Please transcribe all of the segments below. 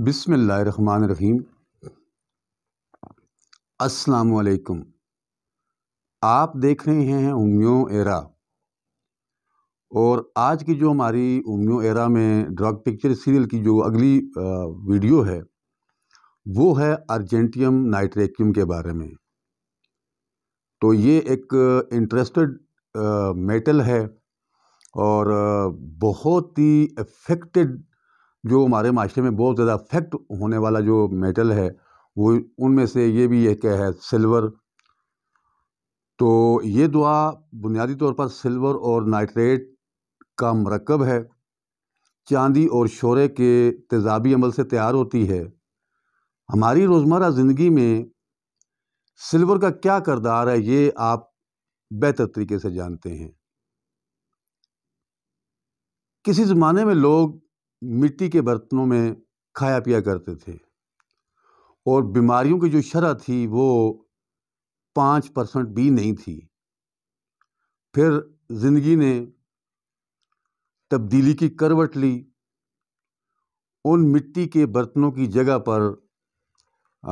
रहीम अस्सलाम आप देख रहे हैं उमियो एरा और आज की जो हमारी उमियो एरा में ड्रग पिक्चर सीरियल की जो अगली वीडियो है वो है अर्जेंटियम नाइट्रेकियम के बारे में तो ये एक इंटरेस्टेड मेटल है और बहुत ही अफेक्टेड जो हमारे माशरे में बहुत ज़्यादा अफेक्ट होने वाला जो मेटल है वो उनमें से ये भी एक है सिल्वर तो ये दुआ बुनियादी तौर पर सिल्वर और नाइट्रेट का मरकब है चांदी और शोरे के तेजाबी अमल से तैयार होती है हमारी रोज़मर्रा ज़िंदगी में सिल्वर का क्या करदार है ये आप बेहतर तरीके से जानते हैं किसी ज़माने में लोग मिट्टी के बर्तनों में खाया पिया करते थे और बीमारियों की जो शरह थी वो पाँच परसेंट भी नहीं थी फिर ज़िंदगी ने तब्दीली की करवट ली उन मिट्टी के बर्तनों की जगह पर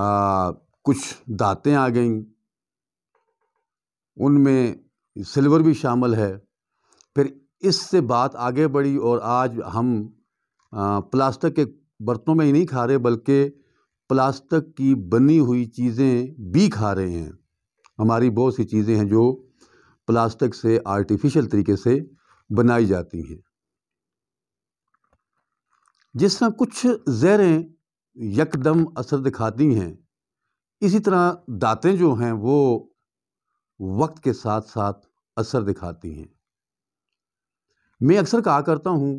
आ, कुछ दातें आ गईं उनमें सिल्वर भी शामिल है फिर इससे बात आगे बढ़ी और आज हम प्लास्टिक के बर्तनों में ही नहीं खा रहे बल्कि प्लास्टिक की बनी हुई चीज़ें भी खा रहे हैं हमारी बहुत सी चीज़ें हैं जो प्लास्टिक से आर्टिफिशियल तरीके से बनाई जाती हैं जिस तरह कुछ जहरें यकदम असर दिखाती हैं इसी तरह दातें जो हैं वो वक्त के साथ साथ असर दिखाती हैं मैं अक्सर कहा करता हूँ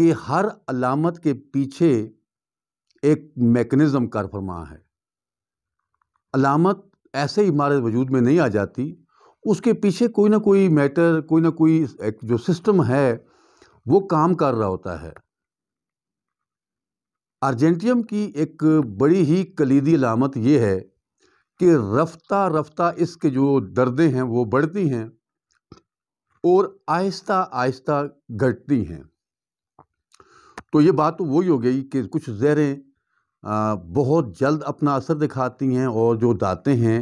कि हर अलामत के पीछे एक मेकनिज़म कार फरमा है अलामत ऐसे ही इमारत वजूद में नहीं आ जाती उसके पीछे कोई ना कोई मैटर कोई ना कोई एक जो सिस्टम है वो काम कर रहा होता है अर्जेंटियम की एक बड़ी ही कलीदी अलामत ये है कि रफ्ता रफ्ता इसके जो दर्दें हैं वो बढ़ती हैं और आहिस्ता आहिस्ता घटती हैं तो ये बात तो वही हो गई कि कुछ ज़हरें बहुत जल्द अपना असर दिखाती हैं और जो दाँतें हैं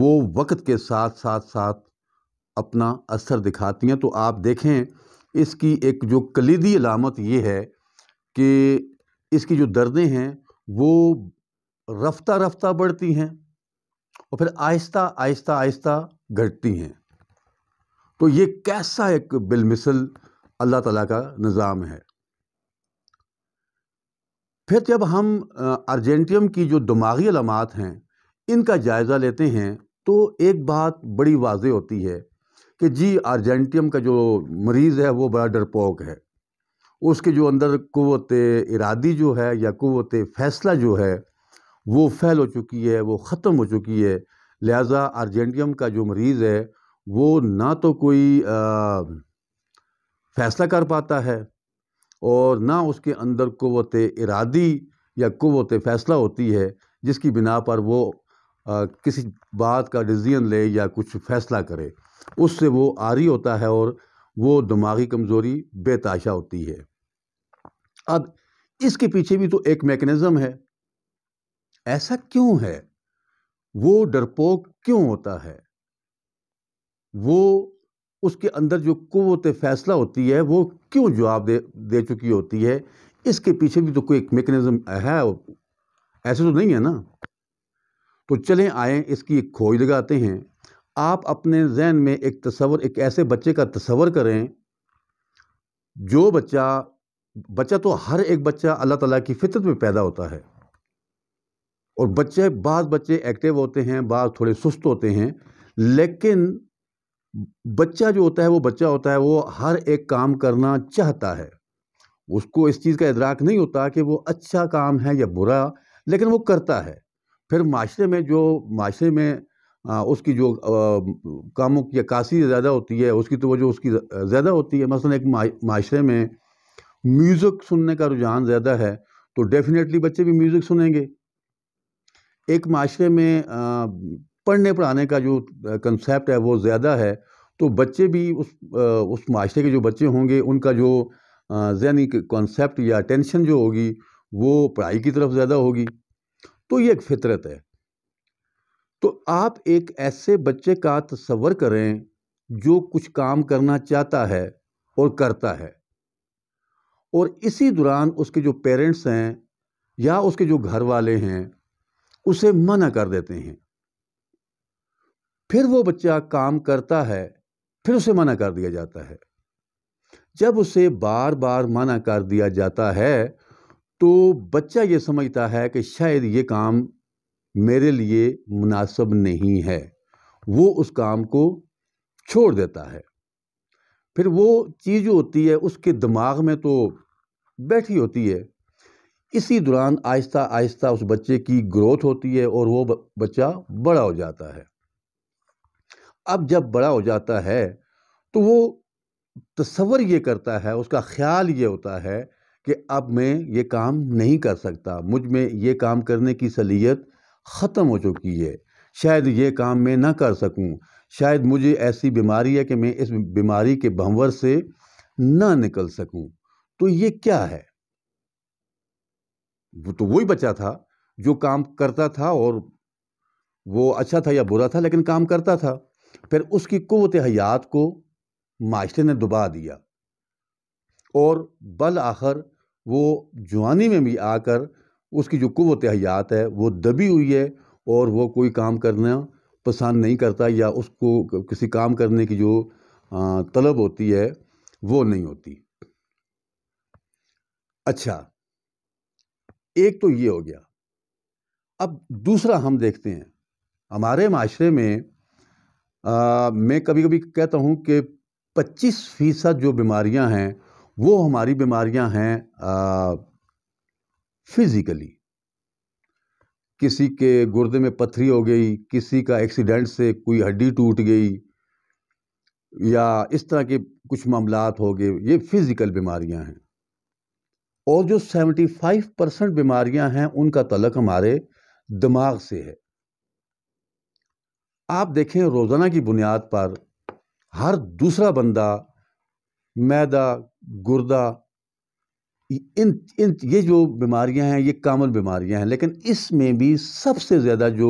वो वक्त के साथ साथ साथ अपना असर दिखाती हैं तो आप देखें इसकी एक जो कलीदी अलामत ये है कि इसकी जो दर्दें हैं वो रफ्ता रफ्ता बढ़ती हैं और फिर आहिस्ता आहिस्ता आहिस्ता घटती हैं तो ये कैसा एक बिलमिसल अल्लाह ताला का निज़ाम है फिर जब हम अर्जेंटियम की जो दिमागी अलामत हैं इनका जायज़ा लेते हैं तो एक बात बड़ी वाज होती है कि जी अर्जेंटियम का जो मरीज़ है वो बड़ा डरपोक है उसके जो अंदर कुत इरादी जो है या कुत फ़ैसला जो है वो फैल हो चुकी है वो ख़त्म हो चुकी है लिहाजा अर्जेंटियम का जो मरीज़ है वो ना तो कोई आ, फ़ैसला कर पाता है और ना उसके अंदर क़ुव्वत इरादी या कुत फ़ैसला होती है जिसकी बिना पर वो आ, किसी बात का डिसीजन ले या कुछ फ़ैसला करे उससे वो आरी होता है और वो दिमागी कमज़ोरी बेताशा होती है अब इसके पीछे भी तो एक मेकनिज़म है ऐसा क्यों है वो डरपोक क्यों होता है वो उसके अंदर जो कुत फैसला होती है वो क्यों जवाब दे दे चुकी होती है इसके पीछे भी तो कोई एक मेकनिज़म है ऐसे तो नहीं है ना तो चलें आए इसकी एक खोज लगाते हैं आप अपने जहन में एक तस्वर एक ऐसे बच्चे का तस्वर करें जो बच्चा बच्चा तो हर एक बच्चा अल्लाह ताला की फितरत में पैदा होता है और बच्चे बाद बच्चे एक्टिव होते हैं बाद थोड़े सुस्त होते हैं लेकिन बच्चा जो होता है वो बच्चा होता है वो हर एक काम करना चाहता है उसको इस चीज़ का इदराक नहीं होता कि वो अच्छा काम है या बुरा लेकिन वो करता है फिर माशरे में जो माशरे में आ, उसकी जो आ, कामों की अक्सी ज़्यादा होती है उसकी तो जो उसकी ज़्यादा होती है मसलन एक माशरे में म्यूज़िक सुनने का रुझान ज़्यादा है तो डेफिनेटली बच्चे भी म्यूज़िक सुनेंगे एक माशरे में आ, पढ़ने पढ़ाने का जो कंसेप्ट है वो ज़्यादा है तो बच्चे भी उस उस माशरे के जो बच्चे होंगे उनका जो जहनी कॉन्सेप्ट या टेंशन जो होगी वो पढ़ाई की तरफ ज़्यादा होगी तो ये एक फितरत है तो आप एक ऐसे बच्चे का तस्वर करें जो कुछ काम करना चाहता है और करता है और इसी दौरान उसके जो पेरेंट्स हैं या उसके जो घर वाले हैं उसे मना कर देते हैं फिर वो बच्चा काम करता है फिर उसे मना कर दिया जाता है जब उसे बार बार मना कर दिया जाता है तो बच्चा ये समझता है कि शायद ये काम मेरे लिए मुनासब नहीं है वो उस काम को छोड़ देता है फिर वो चीज़ जो होती है उसके दिमाग में तो बैठी होती है इसी दौरान आहिस्ता आहिस्ता उस बच्चे की ग्रोथ होती है और वो बच्चा बड़ा हो जाता है अब जब बड़ा हो जाता है तो वो तस्वर ये करता है उसका ख़्याल ये होता है कि अब मैं ये काम नहीं कर सकता मुझ में ये काम करने की सलीहत ख़त्म हो चुकी है शायद ये काम मैं ना कर सकूं शायद मुझे ऐसी बीमारी है कि मैं इस बीमारी के भंवर से ना निकल सकूं तो ये क्या है वो तो वही बच्चा था जो काम करता था और वो अच्छा था या बुरा था लेकिन काम करता था फिर उसकी कुत हयात को माशरे ने दुबा दिया और बल आखिर वो जवानी में भी आकर उसकी जो कुत हयात है वो दबी हुई है और वो कोई काम करना पसंद नहीं करता या उसको किसी काम करने की जो तलब होती है वो नहीं होती अच्छा एक तो ये हो गया अब दूसरा हम देखते हैं हमारे माशरे में मैं कभी कभी कहता हूँ कि पच्चीस फ़ीसद जो बीमारियाँ हैं वो हमारी बीमारियाँ हैं फिज़िकली किसी के गुर्दे में पथरी हो गई किसी का एक्सीडेंट से कोई हड्डी टूट गई या इस तरह के कुछ मामला हो गए ये फिज़िकल बीमारियाँ हैं और जो 75 परसेंट बीमारियाँ हैं उनका तलक हमारे दिमाग से है आप देखें रोज़ाना की बुनियाद पर हर दूसरा बंदा मैदा गुर्दा इन इन ये जो बीमारियां हैं ये कामन बीमारियां हैं लेकिन इसमें भी सबसे ज़्यादा जो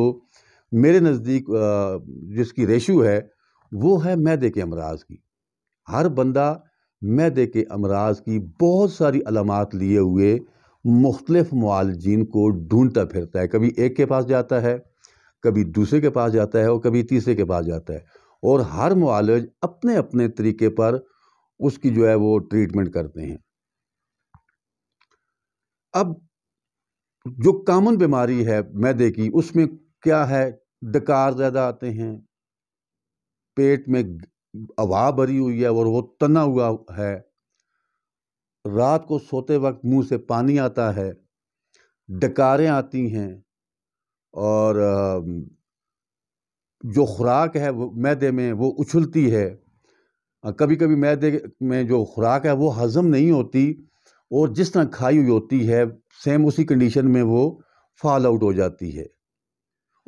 मेरे नज़दीक जिसकी रेशू है वो है मैदे के अमराज की हर बंदा मैदे के अमराज की बहुत सारी अलामत लिए हुए मुख्तलिफ़ मालजीन को ढूंढता फिरता है कभी एक के पास जाता है कभी दूसरे के पास जाता है और कभी तीसरे के पास जाता है और हर मालज अपने अपने तरीके पर उसकी जो है वो ट्रीटमेंट करते हैं अब जो कॉमन बीमारी है मैदे की उसमें क्या है डकार ज़्यादा आते हैं पेट में हवा भरी हुई है और वो तना हुआ है रात को सोते वक्त मुंह से पानी आता है डकारें आती हैं और जो खुराक है वो मैदे में वो उछलती है कभी कभी मैदे में जो खुराक है वो हज़म नहीं होती और जिस तरह खाई हुई होती है सेम उसी कंडीशन में वो फॉल आउट हो जाती है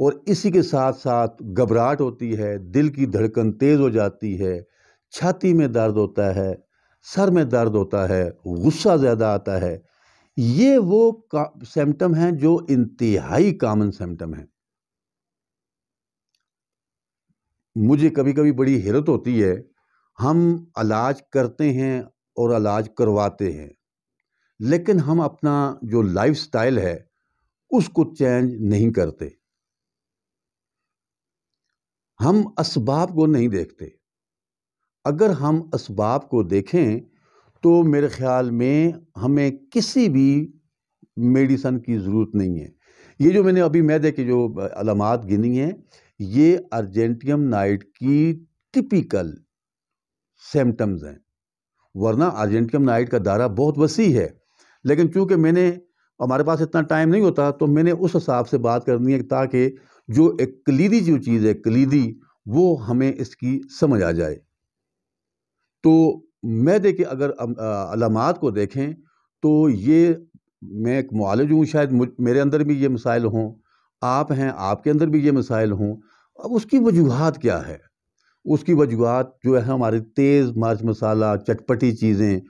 और इसी के साथ साथ घबराहट होती है दिल की धड़कन तेज़ हो जाती है छाती में दर्द होता है सर में दर्द होता है गुस्सा ज़्यादा आता है ये वो सिम्टम हैं जो इंतहाई कामन सिम्टम हैं मुझे कभी कभी बड़ी हैरत होती है हम इलाज करते हैं और इलाज करवाते हैं लेकिन हम अपना जो लाइफ स्टाइल है उसको चेंज नहीं करते हम इसबाब को नहीं देखते अगर हम इसबाब को देखें तो मेरे ख़्याल में हमें किसी भी मेडिसन की ज़रूरत नहीं है ये जो मैंने अभी मैदे के जो अलामत गिनी हैं ये अर्जेंटियम नाइट की टिपिकल सिम्टम्स हैं वरना अर्जेंटियम नाइट का दायरा बहुत वसी है लेकिन चूंकि मैंने हमारे पास इतना टाइम नहीं होता तो मैंने उस हिसाब से बात करनी है ताकि जो एक कलीदी जो चीज़ है कलीदी वो हमें इसकी समझ आ जाए तो मैदे के अगर अलामत को देखें तो ये मैं एक मालिज हूँ शायद मेरे अंदर भी ये मसाइल हों आप हैं आपके अंदर भी ये मसाइल हों अब उसकी वजूहत क्या है उसकी वजूहत जो है हमारे तेज़ मार्च मसाला चटपटी चीज़ें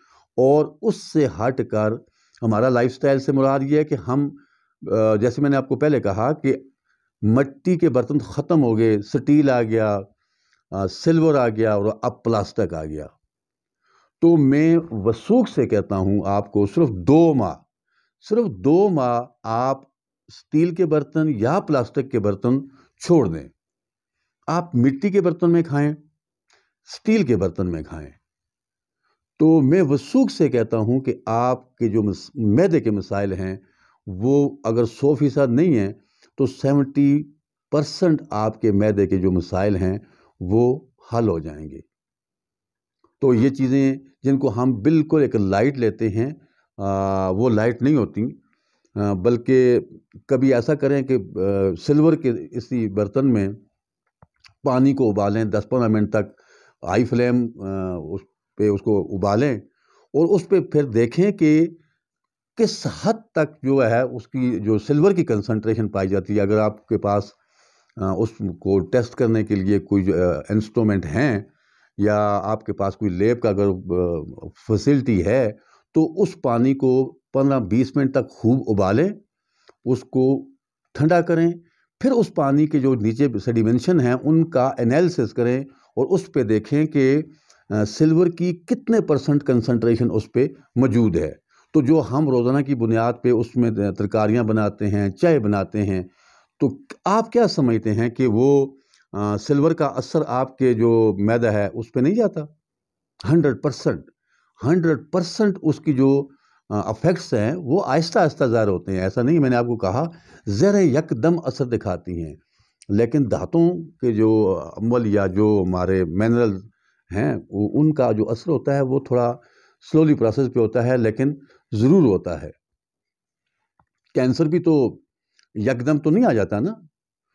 और उससे हट कर हमारा लाइफ स्टाइल से मुराद ये है कि हम जैसे मैंने आपको पहले कहा कि मिट्टी के बर्तन ख़त्म हो गए स्टील आ गया सिल्वर आ गया और अब प्लास्टिक आ गया तो मैं वसूख से कहता हूँ आपको सिर्फ दो माह सिर्फ दो माह आप स्टील के बर्तन या प्लास्टिक के बर्तन छोड़ दें आप मिट्टी के बर्तन में खाएं स्टील के बर्तन में खाएं तो मैं वसूख से कहता हूं कि आपके जो मैदे के मिसाइल हैं वो अगर सौ फीसद नहीं हैं तो सेवेंटी परसेंट आपके मैदे के जो मिसाइल हैं वो हल हो जाएंगे तो ये चीज़ें जिनको हम बिल्कुल एक लाइट लेते हैं आ, वो लाइट नहीं होती बल्कि कभी ऐसा करें कि सिल्वर के इसी बर्तन में पानी को उबालें दस पंद्रह मिनट तक आई फ्लेम उस पर उसको उबालें और उस पर फिर देखें कि किस हद तक जो है उसकी जो सिल्वर की कंसंट्रेशन पाई जाती है अगर आपके पास उसको टेस्ट करने के लिए कोई इंस्ट्रूमेंट हैं या आपके पास कोई लेब का अगर फैसिलिटी है तो उस पानी को पंद्रह बीस मिनट तक खूब उबालें उसको ठंडा करें फिर उस पानी के जो नीचे सेडिमेंशन हैं उनका एनालिसिस करें और उस पर देखें कि सिल्वर की कितने परसेंट कंसंट्रेशन उस पर मौजूद है तो जो हम रोज़ाना की बुनियाद पे उसमें तरकारियाँ बनाते हैं चाय बनाते हैं तो आप क्या समझते हैं कि वो सिल्वर का असर आपके जो मैदा है उस पर नहीं जाता हंड्रेड परसेंट हंड्रेड परसेंट उसकी जो अफेक्ट्स हैं वो आहिस्ता आहिस्ता ज़ाहिर होते हैं ऐसा नहीं मैंने आपको कहा ज़र यकदम असर दिखाती हैं लेकिन धातों के जो अमल या जो हमारे मिनरल हैं उनका जो असर होता है वो थोड़ा स्लोली प्रोसेस पे होता है लेकिन ज़रूर होता है कैंसर भी तो यकदम तो नहीं आ जाता ना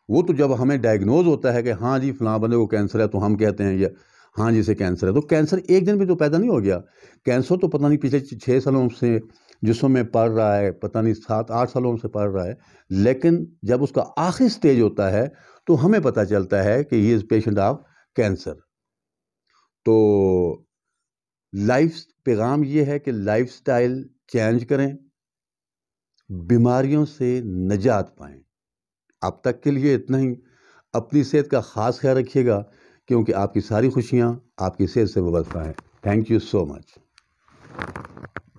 वो तो जब हमें डायग्नोज होता है कि हाँ जी फलां बंदे को कैंसर है तो हम कहते हैं ये हाँ जी से कैंसर है तो कैंसर एक दिन में तो पैदा नहीं हो गया कैंसर तो पता नहीं पिछले छः सालों से जिसम में पड़ रहा है पता नहीं सात आठ सालों से पड़ रहा है लेकिन जब उसका आखिरी स्टेज होता है तो हमें पता चलता है कि ये इज़ पेशेंट ऑफ कैंसर तो लाइफ पैगाम ये है कि लाइफ स्टाइल चेंज करें बीमारियों से नजात पाएँ अब तक के लिए इतना ही अपनी सेहत का ख़ास ख्याल रखिएगा क्योंकि आपकी सारी खुशियाँ आपकी सेहत से वाबस्ता हैं थैंक यू सो मच